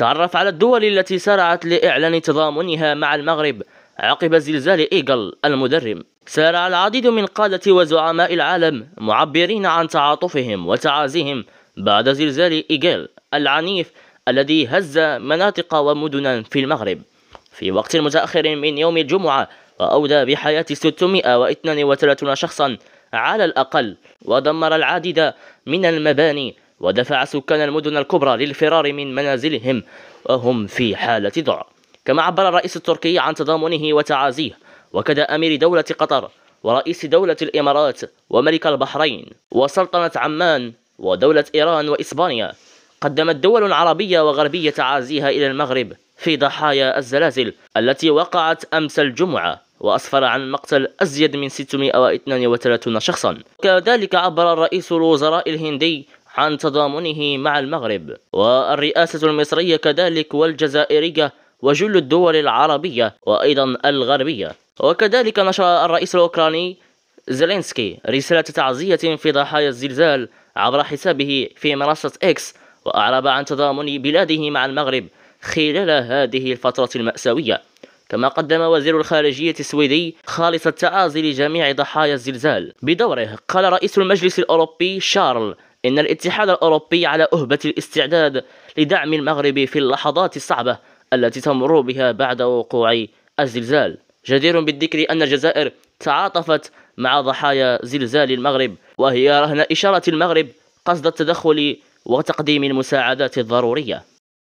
تعرف على الدول التي سارعت لإعلان تضامنها مع المغرب عقب زلزال إيجل المدرم سارع العديد من قادة وزعماء العالم معبرين عن تعاطفهم وتعازيهم بعد زلزال إيجل العنيف الذي هز مناطق ومدنا في المغرب في وقت متأخر من يوم الجمعة وأودى بحياة 632 شخصا على الأقل ودمر العديد من المباني ودفع سكان المدن الكبرى للفرار من منازلهم وهم في حالة ذعر كما عبر الرئيس التركي عن تضامنه وتعازيه وكذا أمير دولة قطر ورئيس دولة الإمارات وملك البحرين وسلطنة عمان ودولة إيران وإسبانيا قدمت دول عربية وغربية تعازيها إلى المغرب في ضحايا الزلازل التي وقعت أمس الجمعة وأسفر عن مقتل أزيد من 632 شخصا كذلك عبر الرئيس الوزراء الهندي عن تضامنه مع المغرب والرئاسة المصرية كذلك والجزائرية وجل الدول العربية وأيضا الغربية وكذلك نشر الرئيس الأوكراني زيلينسكي رسالة تعزية في ضحايا الزلزال عبر حسابه في منصة إكس وأعرب عن تضامن بلاده مع المغرب خلال هذه الفترة المأساوية كما قدم وزير الخارجية السويدي خالص التعازي لجميع ضحايا الزلزال بدوره قال رئيس المجلس الأوروبي شارل إن الاتحاد الأوروبي على أهبة الاستعداد لدعم المغرب في اللحظات الصعبة التي تمر بها بعد وقوع الزلزال جدير بالذكر أن الجزائر تعاطفت مع ضحايا زلزال المغرب وهي رهن إشارة المغرب قصد التدخل وتقديم المساعدات الضرورية